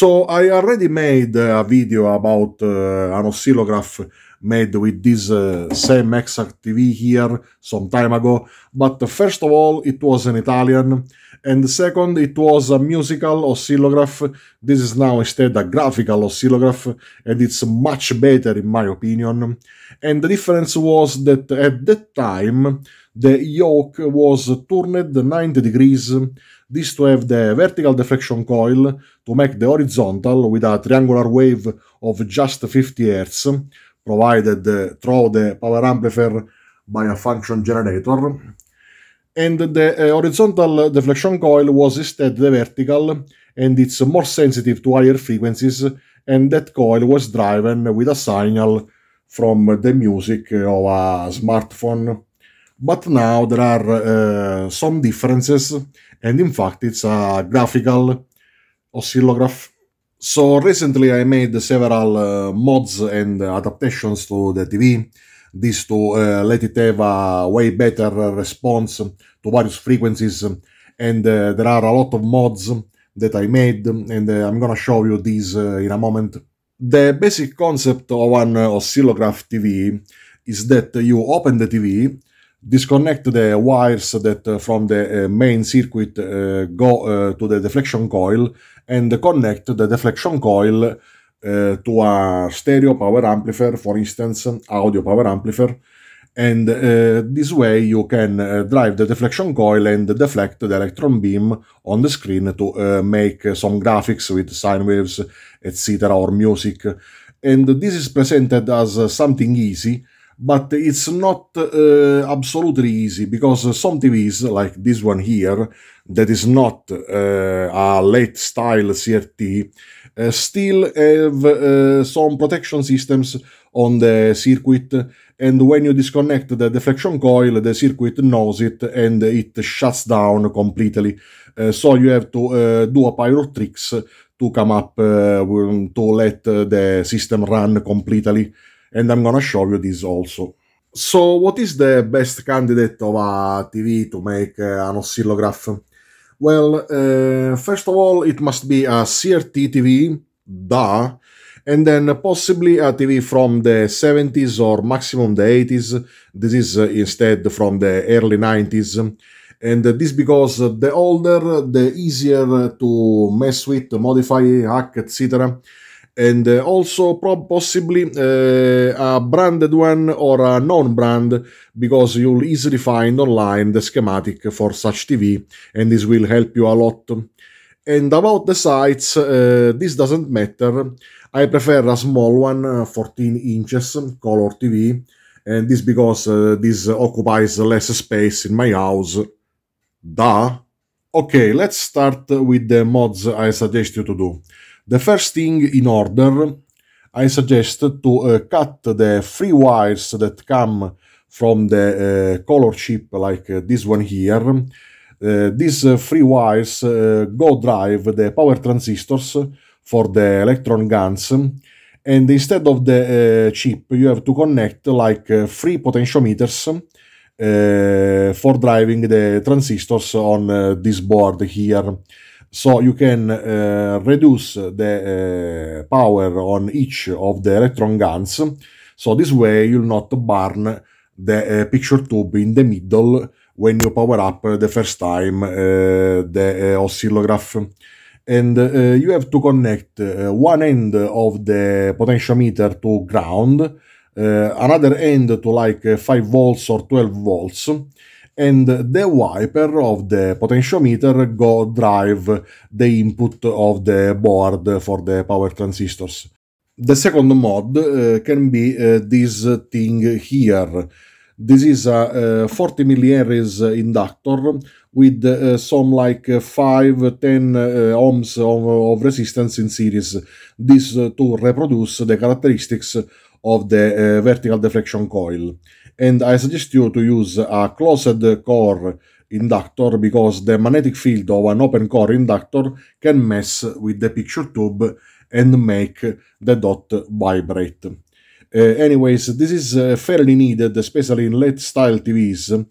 So I already made a video about uh, an oscillograph made with this uh, same exact TV here some time ago. But uh, first of all, it was an Italian. And second, it was a musical oscillograph. This is now instead a graphical oscillograph, and it's much better in my opinion. And the difference was that at that time, the yoke was turned 90 degrees, this to have the vertical deflection coil to make the horizontal with a triangular wave of just 50 Hz, provided through the power amplifier by a function generator. And the uh, horizontal deflection coil was instead the vertical, and it's more sensitive to higher frequencies, and that coil was driven with a signal from the music of a smartphone but now there are uh, some differences and in fact it's a graphical oscillograph so recently I made several uh, mods and adaptations to the TV. This to uh, let it have a way better response to various frequencies. And uh, there are a lot of mods that I made and uh, I'm gonna show you these uh, in a moment. The basic concept of an oscillograph TV is that you open the TV disconnect the wires that uh, from the uh, main circuit uh, go to the deflection coil and connect the deflection coil to a stereo power amplifier, for instance, audio power amplifier. And this way you can drive the deflection coil and deflect the electron beam on the screen to make some graphics with sine waves, etc., or music. And this is presented as something easy, but it's not uh, absolutely easy because some TVs like this one here that is not uh, a late style CRT uh, still have uh, some protection systems on the circuit and when you disconnect the deflection coil the circuit knows it and it shuts down completely uh, so you have to uh, do a pyro tricks to come up to let the system run completely and I'm gonna show you this also. So what is the best candidate of a TV to make uh, an oscillograph? Well, uh, first of all, it must be a CRT TV, da. and then possibly a TV from the 70s or maximum the 80s. This is uh, instead from the early 90s. And this because the older, the easier to mess with, modify, hack, etc and uh, also prob- possibly uh, a branded one or a non-brand because you'll easily find online the schematic for such TV and this will help you a lot. And about the size, uh, this doesn't matter. I prefer a small one, uh, 14 inches um, color TV, and this because uh, this occupies less space in my house. Da. Okay, let's start with the mods I suggest you to do. The first thing in order, I suggest to uh, cut the free wires that come from the uh, color chip like uh, this one here. Uh, these uh, free wires uh, go drive the power transistors for the electron guns and instead of the chip you have to connect like three potentiometers for driving the transistors on this board here so you can uh, reduce the uh, power on each of the electron guns so this way you'll not burn the uh, picture tube in the middle when you power up the first time uh, the uh, oscillograph and uh, you have to connect one end of the potentiometer to ground another end to like 5 volts or 12 volts and the wiper of the potentiometer go drive the input of the board for the power transistors. The second mod uh, can be uh, this thing here. This is a uh, 40 milliamps inductor with uh, some like 5 10 uh, ohms of, of, resistance in series. This uh, to reproduce the characteristics of the uh, vertical deflection coil and I suggest you to use a closed core inductor because the magnetic field of an open core inductor can mess with the picture tube and make the dot vibrate. Uh, anyways, this is uh, fairly needed, especially in LED-style TVs,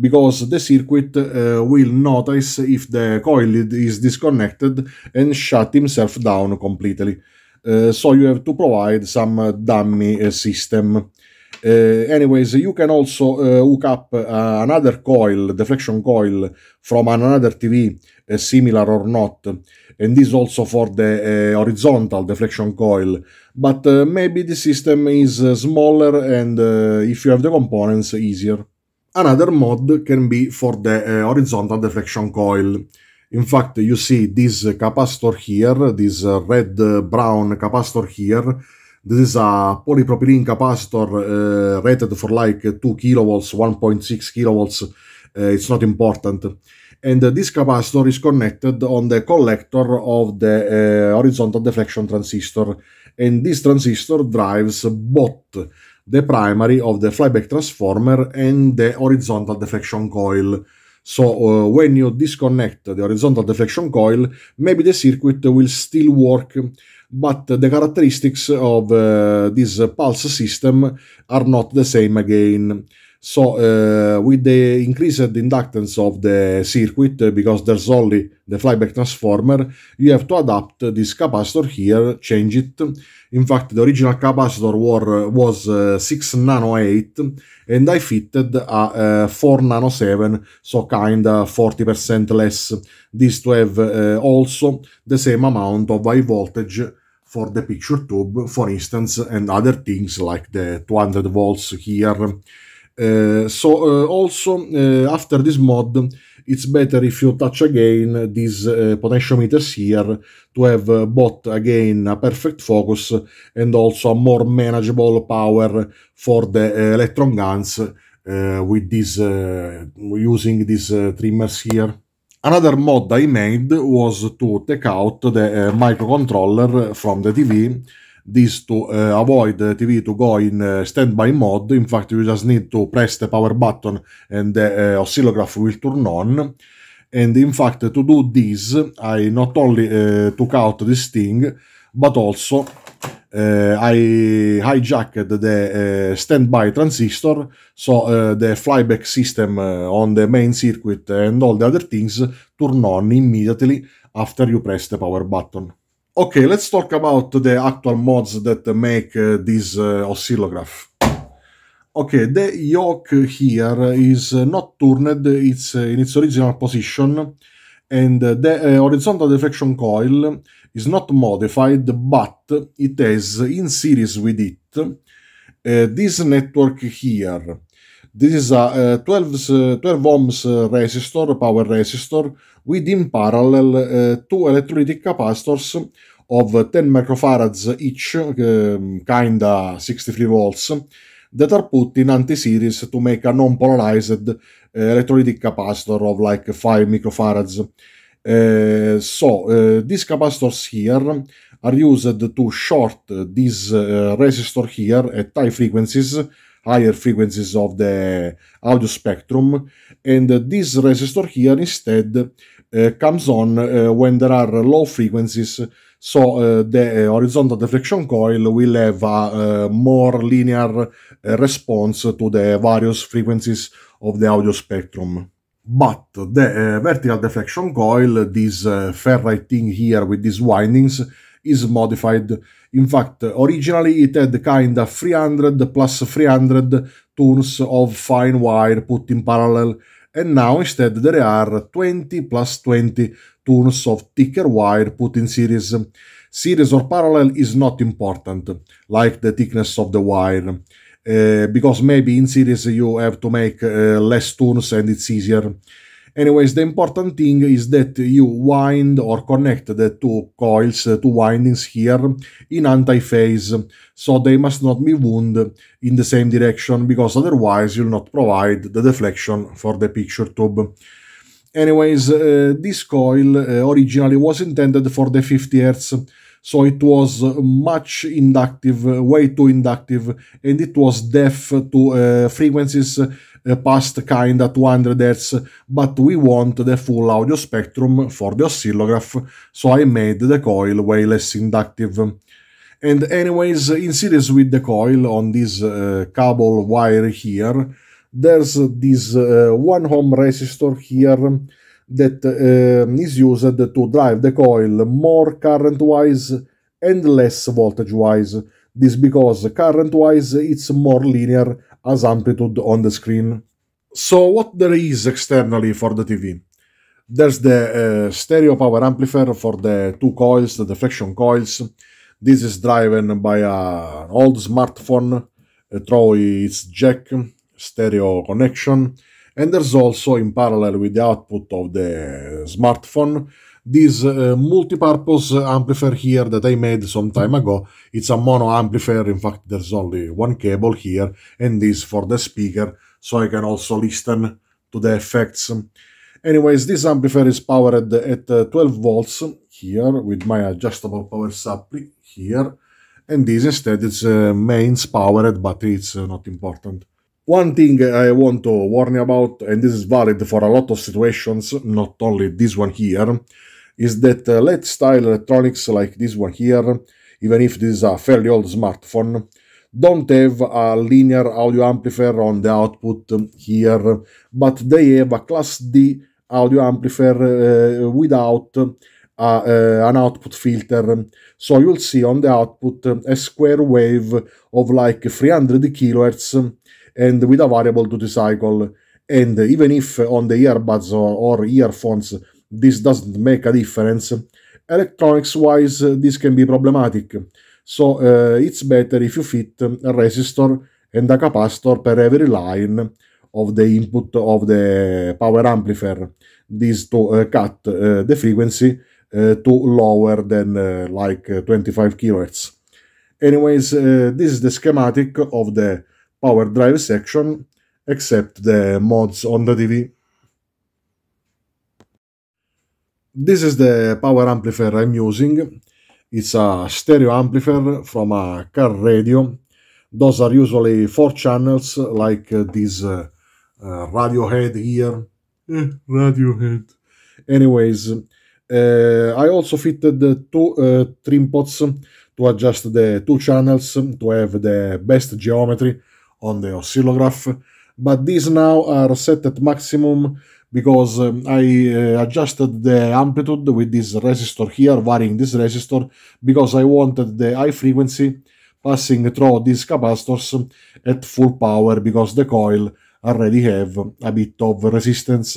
because the circuit uh, will notice if the coil is disconnected and shut himself down completely. Uh, so you have to provide some dummy system. Eh, anyways, you can also eh, hook up eh, another coil, deflection coil, from another TV, similar or not. And this also for the horizontal deflection coil. But maybe the system is smaller and if you have the components, easier. Another mod can be for the horizontal deflection coil. In fact, you see this capacitor here, this red-brown capacitor here, this is a polypropylene capacitor uh, rated for like 2 kilowatts, 1.6 kilowatts. Uh, it's not important. And uh, this capacitor is connected on the collector of the uh, horizontal deflection transistor. And this transistor drives both the primary of the flyback transformer and the horizontal deflection coil. So uh, when you disconnect the horizontal deflection coil, maybe the circuit will still work, but the characteristics of uh, this pulse system are not the same again. So uh, with the increased inductance of the circuit, uh, because there's only the flyback transformer, you have to adapt this capacitor here, change it. In fact, the original capacitor were, was uh, 6 nano 8, and I fitted a, uh, 4 nano 7, so kinda 40% less. This to have uh, also the same amount of high voltage for the picture tube, for instance, and other things like the 200 volts here, uh, so uh, also uh, after this mod it's better if you touch again these uh, potentiometers here to have uh, both again a perfect focus and also a more manageable power for the uh, electron guns uh, with this using these trimmers here. Another mod I made was to take out the microcontroller from the TV this to uh, avoid TV to go in uh, standby mode. In fact, you just need to press the power button and the uh, oscillograph will turn on. And in fact, to do this, I not only took out this thing, but also I hijacked the standby transistor, so the flyback system on the main circuit and all the other things turn on immediately after you press the power button. Okay, let's talk about the actual mods that make uh, this uh, oscillograph. Okay, the yoke here is uh, not turned, it's in its original position, and the horizontal deflection coil is not modified, but it has in series with it this network here. This is a, 12, uh, 12 ohms uh, resistor, power resistor, with in parallel uh, two electrolytic capacitors of 10 microfarads each, um, kinda 63 volts, that are put in anti-series to make a non-polarized electrolytic capacitor of like 5 microfarads. Uh, so uh, these capacitors here are used to short this uh, resistor here at high frequencies higher frequencies of the audio spectrum. And this resistor here instead uh, comes on uh, when there are low frequencies. So uh, the horizontal deflection coil will have a, more linear response to the various frequencies of the audio spectrum but the uh, vertical deflection coil, this uh, ferrite thing here with these windings, is modified in fact, originally it had kind of 300 plus 300 turns of fine wire put in parallel, and now instead there are 20 plus 20 turns of thicker wire put in series. Series or parallel is not important, like the thickness of the wire. Uh, because maybe in series you have to make uh, less turns and it's easier. Anyways, the important thing is that you wind or connect the two coils, two windings here in anti-phase, so they must not be wound in the same direction because otherwise you'll not provide the deflection for the picture tube. Anyways, uh, this coil uh, originally was intended for the 50 hertz, so it was much inductive, way too inductive, and it was deaf to uh, frequencies past kind at 200 Hz, but we want the full audio spectrum for the oscillograph, so I made the coil way less inductive. And anyways, in series with the coil on this uh, cable wire here, there's this uh, 1 ohm resistor here that uh, is used to drive the coil more current-wise and less voltage-wise. This because current-wise it's more linear as amplitude on the screen. So what there is externally for the TV? There's the uh, stereo power amplifier for the two coils, the deflection coils. This is driven by an old smartphone uh, through its jack stereo connection. And there's also in parallel with the output of the smartphone this uh, multi-purpose amplifier here that I made some time ago. It's a mono amplifier, in fact there's only one cable here and this for the speaker so I can also listen to the effects. Anyways, this amplifier is powered at uh, 12 volts here with my adjustable power supply here and this instead is uh, mains powered but it's uh, not important. One thing I want to warn you about, and this is valid for a lot of situations, not only this one here, is that uh, late style electronics like this one here, even if this is a fairly old smartphone, don't have a linear audio amplifier on the output um, here, but they have a Class D audio amplifier uh, without um, uh, an output filter. So you'll see on the output um, a square wave of like 300 kHz and with a variable duty cycle. And even if on the earbuds or, or earphones this doesn't make a difference. Electronics wise, uh, this can be problematic, so uh, it's better if you fit um, a resistor and a capacitor per every line of the input of the power amplifier. This to uh, cut the frequency to lower than like 25 kHz. Anyways, this is the schematic of the power drive section, except the mods on the TV. This is the power amplifier I'm using. It's a stereo amplifier from a car radio. Those are usually four channels, like uh, this uh, uh, radio head here. Eh, radio head. Anyways, uh, I also fitted the two uh, trim pots to adjust the two channels to have the best geometry on the oscillograph but these now are set at maximum because um, I uh, adjusted the amplitude with this resistor here, varying this resistor, because I wanted the high frequency passing through these capacitors at full power because the coil already have a bit of resistance.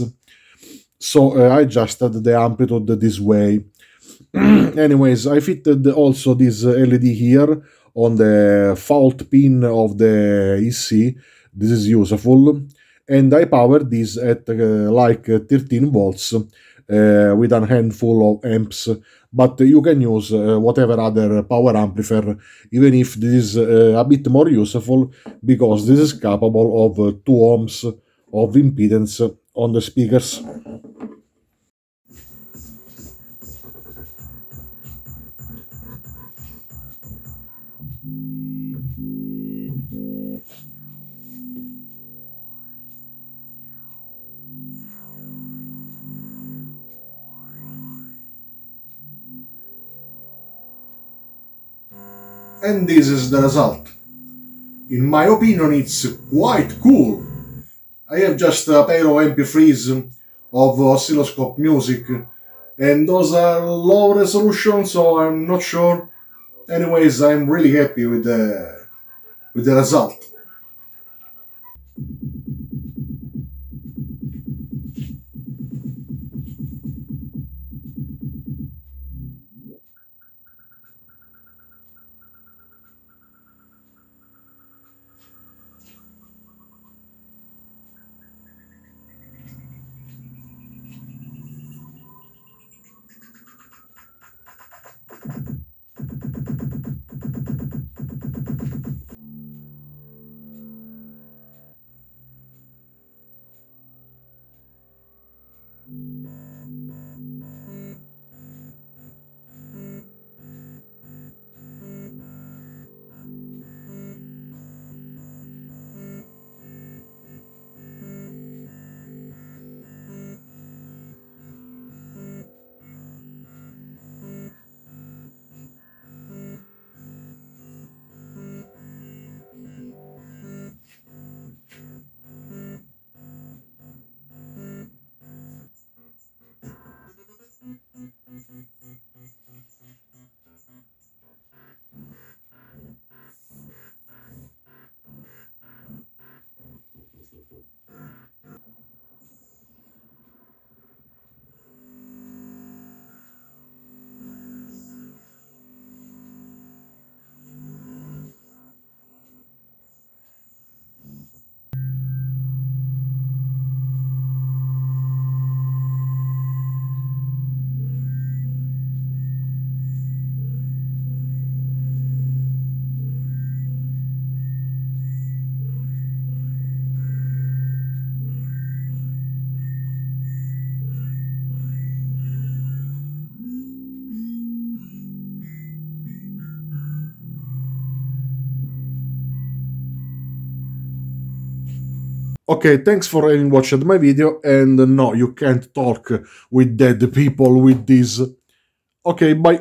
So uh, I adjusted the amplitude this way. Anyways, I fitted also this uh, LED here on the fault pin of the EC this is useful. And I power this at uh, like uh, 13 volts uh, with a handful of amps. But you can use whatever other power amplifier, even if this is a bit more useful, because this is capable of 2 ohms of impedance on the speakers. and this is the result. In my opinion it's quite cool. I have just a pair of MP3s of oscilloscope music and those are low resolution so I'm not sure. Anyways I'm really happy with the, with the result. okay, thanks for having watched my video, and no, you can't talk with dead people with this. Okay, bye.